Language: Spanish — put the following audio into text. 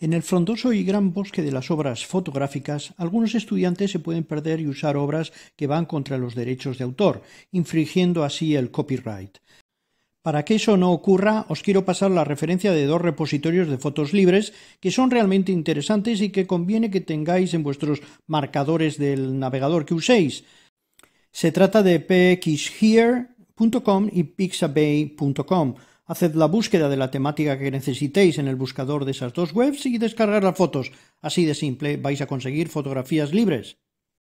En el frondoso y gran bosque de las obras fotográficas, algunos estudiantes se pueden perder y usar obras que van contra los derechos de autor, infringiendo así el copyright. Para que eso no ocurra, os quiero pasar la referencia de dos repositorios de fotos libres que son realmente interesantes y que conviene que tengáis en vuestros marcadores del navegador que uséis. Se trata de pxhere.com y pixabay.com. Haced la búsqueda de la temática que necesitéis en el buscador de esas dos webs y descargar las fotos. Así de simple vais a conseguir fotografías libres.